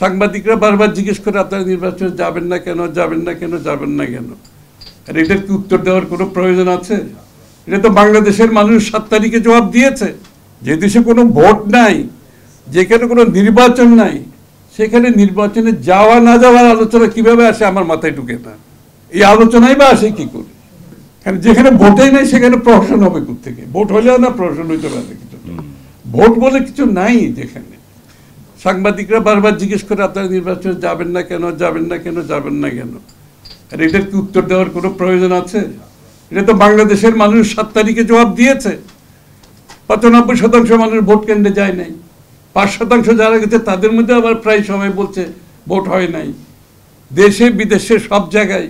সাংবাদিকরা বারবার জিজ্ঞেস করে আপনারা নির্বাচনে যাবেন না কেন যাবেন না কেন যাবেন না কেন আর এটার কি উত্তর দেওয়ার কোনো প্রয়োজন আছে এটা তো বাংলাদেশের মানুষ সাত তারিখে জবাব দিয়েছে যে দেশে কোনো ভোট নাই যেখানে কোনো নির্বাচন নাই সেখানে নির্বাচনে যাওয়া না যাওয়ার আলোচনা কিভাবে আসে আমার মাথায় ঢুকে না এই আলোচনাই বা আসে কি করে কারণ যেখানে ভোটেই নাই সেখানে প্রহসন হবে থেকে ভোট হলেও না প্রহসন হইতে পারে কিছু ভোট বলে কিছু নাই যেখানে সাংবাদিকরা বারবার জিজ্ঞেস করে আপনারা নির্বাচনে যাবেন না কেন যাবেন না কেন যাবেন না কেন আর এটার কি উত্তর দেওয়ার কোনো প্রয়োজন আছে এটা তো বাংলাদেশের মানুষ সাত তারিখে জবাব দিয়েছে পঁচানব্বই শতাংশ মানুষ ভোট কেন্দ্রে যায় নাই পাঁচ শতাংশ যারা গেছে তাদের মধ্যে আবার প্রায় সবাই বলছে ভোট হয় নাই দেশে বিদেশে সব জায়গায়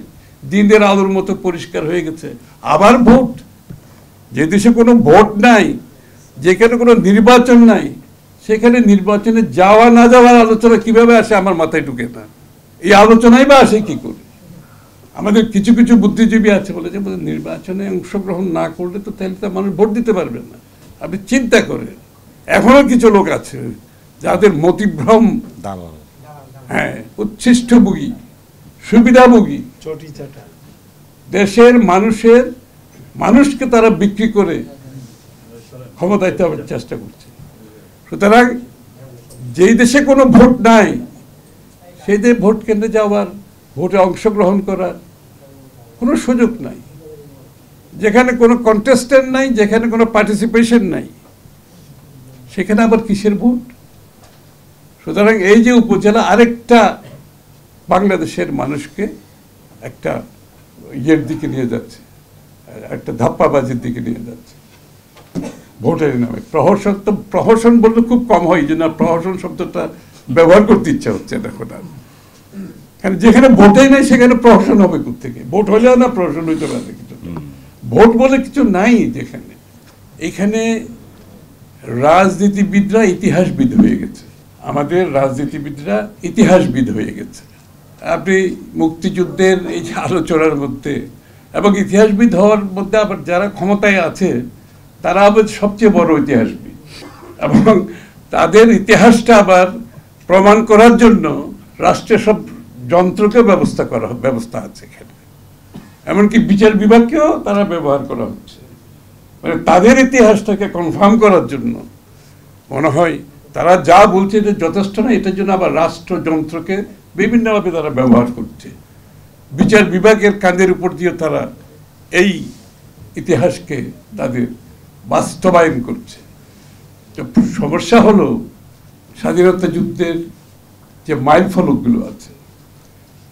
দিনের আলোর মতো পরিষ্কার হয়ে গেছে আবার ভোট যে দেশে কোনো ভোট নাই যেখানে কোনো নির্বাচন নাই সেখানে নির্বাচনে যাওয়া না যাওয়ার আলোচনা কিভাবে আসে আমার মাথায় ঢুকে না এই আলোচনাই বা আসে কি করে আমাদের কিছু কিছু বুদ্ধিজীবী আছে বলে যে নির্বাচনে অংশগ্রহণ না করলে তো তাহলে তো মানুষ ভোট দিতে পারবে না আপনি চিন্তা করে এখনো কিছু লোক আছে যাদের মতিভ্রম হ্যাঁ উচ্ছিষ্টভোগী সুবিধাভোগী দেশের মানুষের মানুষকে তারা বিক্রি করে ক্ষমতায় চেষ্টা করছে সুতরাং যেই দেশে কোনো ভোট নাই সেই দেশে ভোট কেন্দ্রে যাওয়ার ভোটে অংশগ্রহণ করার কোনো সুযোগ নাই যেখানে কোনো কন্টেস্টেন্ট নাই যেখানে কোনো পার্টিসিপেশন নাই সেখানে আবার কিসের ভোট সুতরাং এই যে উপজেলা আরেকটা বাংলাদেশের মানুষকে একটা ইয়ের দিকে নিয়ে যাচ্ছে একটা ধাপ্পাবাজির দিকে নিয়ে যাচ্ছে ভোটের নামে প্রহসন তো প্রহসন বলতে খুব কম হয় যে না প্রহসন শব্দটা ব্যবহার করতে ইচ্ছা হচ্ছে দেখো না কারণ যেখানে ভোটেই নাই সেখানে প্রহসন হবে থেকে ভোট হলেও না প্রহসন হইতে পারে কিছু ভোট বলে কিছু নাই যেখানে এখানে রাজনীতিবিদরা ইতিহাসবিদ হয়ে গেছে আমাদের রাজনীতিবিদরা ইতিহাসবিদ হয়ে গেছে আপনি মুক্তিযুদ্ধের এই আলোচনার মধ্যে এবং ইতিহাসবিদ হওয়ার মধ্যে আবার যারা ক্ষমতায় আছে তারা আবার সবচেয়ে বড় ইতিহাসবিদ এবং তাদের ইতিহাসটা আবার প্রমাণ করার জন্য রাষ্ট্রের সব যন্ত্রকে ব্যবস্থা করা ব্যবস্থা আছে এখানে এমনকি বিচার বিভাগকেও তারা ব্যবহার করা হচ্ছে মানে তাদের ইতিহাসটাকে কনফার্ম করার জন্য মনে হয় তারা যা বলছে যে যথেষ্ট না এটার জন্য আবার রাষ্ট্রযন্ত্রকে বিভিন্নভাবে তারা ব্যবহার করছে বিচার বিভাগের কাঁধের উপর দিয়ে তারা এই ইতিহাসকে তাদের বাস্তবায়ন করছে সমস্যা হলো স্বাধীনতা যুদ্ধের যে মাইল ফলকগুলো আছে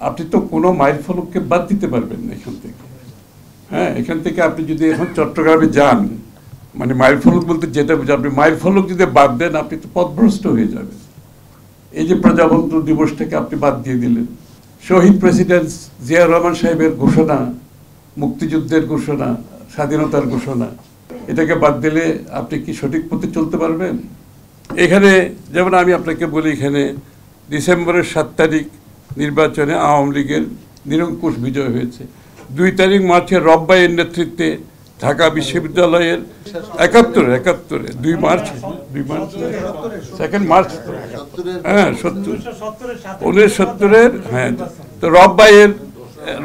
আপনি তো কোনো মাইল ফলককে বাদ দিতে পারবেন না এখান থেকে হ্যাঁ এখান থেকে আপনি যদি এখন চট্টগ্রামে যান মানে মাইল ফলক বলতে যেটা বুঝে আপনি মাইল ফলক যদি বাদ দেন আপনি তো পদভ্রষ্ট হয়ে যাবেন এই যে প্রজাতন্ত্র দিবসটাকে আপনি বাদ দিয়ে দিলেন শহীদ প্রেসিডেন্ট জিয়া রহমান সাহেবের ঘোষণা মুক্তিযুদ্ধের ঘোষণা স্বাধীনতার ঘোষণা এটাকে বাদ দিলে আপনি কি সঠিক পথে চলতে পারবেন এখানে যেমন আমি আপনাকে বলি এখানে ডিসেম্বরের সাত তারিখ নির্বাচনে আওয়ামী লীগের নিরঙ্কুশ বিজয় হয়েছে দুই তারিখ মার্চে রব্বাইয়ের নেতৃত্বে ঢাকা বিশ্ববিদ্যালয়ের একাত্তরে একাত্তরে দুই মার্চ দুই মার্চ সেকেন্ড মার্চ হ্যাঁ সত্তর উনিশ সত্তরের হ্যাঁ তো রব্বাইয়ের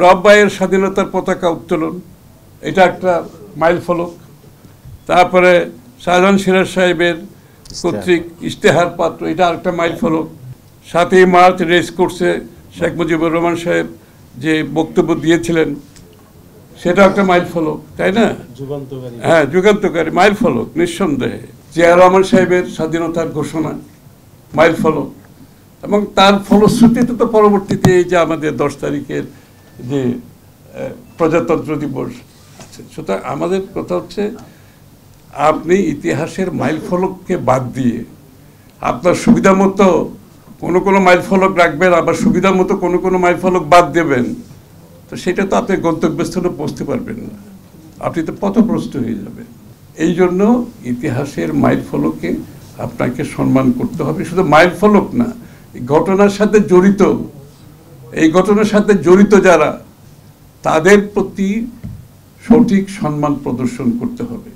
রব্বাইয়ের স্বাধীনতার পতাকা উত্তোলন এটা একটা মাইল ফলক তারপরে শাহজাহান সিরাজ সাহেবের কর্তৃক ইশতেহার পাত্র এটা আরেকটা মাইল হ্যাঁ। ফলক সাতই মার্চ রেস কোর্সে শেখ মুজিবুর রহমান সাহেব যে বক্তব্য দিয়েছিলেন সেটা একটা মাইল ফলক তাই না হ্যাঁ যুগান্তকারী মাইল ফলক নিঃসন্দেহে জিয়া রহমান সাহেবের স্বাধীনতার ঘোষণা মাইল ফলক এবং তার ফলশ্রুতিতে তো পরবর্তীতে এই যে আমাদের দশ তারিখের যে প্রজাতন্ত্র দিবস সুতরাং আমাদের কথা হচ্ছে আপনি ইতিহাসের মাইলফলককে বাদ দিয়ে আপনার সুবিধা মতো কোনো কোনো মাইলফলক রাখবেন আবার সুবিধা মতো কোনো কোনো মাইলফলক বাদ দেবেন তো সেটা তো আপনি গন্তব্যস্থলে পৌঁছতে পারবেন না আপনি তো পথপ্রস্ত হয়ে যাবেন এই জন্য ইতিহাসের মাইলফলকে আপনাকে সম্মান করতে হবে শুধু মাইলফলক না ঘটনার সাথে জড়িত এই ঘটনার সাথে জড়িত যারা তাদের প্রতি সঠিক সম্মান প্রদর্শন করতে হবে